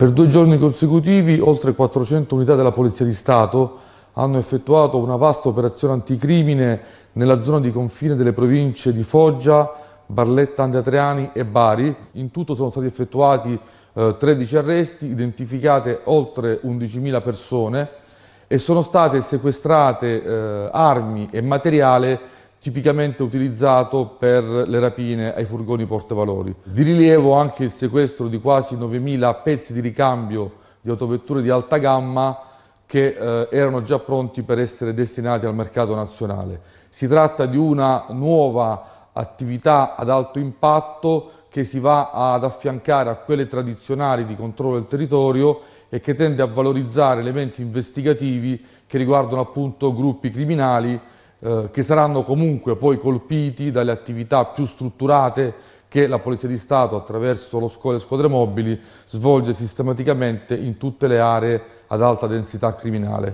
Per due giorni consecutivi oltre 400 unità della Polizia di Stato hanno effettuato una vasta operazione anticrimine nella zona di confine delle province di Foggia, Barletta Andatreani e Bari. In tutto sono stati effettuati eh, 13 arresti, identificate oltre 11.000 persone e sono state sequestrate eh, armi e materiale tipicamente utilizzato per le rapine ai furgoni portavalori. Di rilievo anche il sequestro di quasi 9.000 pezzi di ricambio di autovetture di alta gamma che eh, erano già pronti per essere destinati al mercato nazionale. Si tratta di una nuova attività ad alto impatto che si va ad affiancare a quelle tradizionali di controllo del territorio e che tende a valorizzare elementi investigativi che riguardano appunto gruppi criminali eh, che saranno comunque poi colpiti dalle attività più strutturate che la Polizia di Stato attraverso lo scuole e squadre mobili svolge sistematicamente in tutte le aree ad alta densità criminale.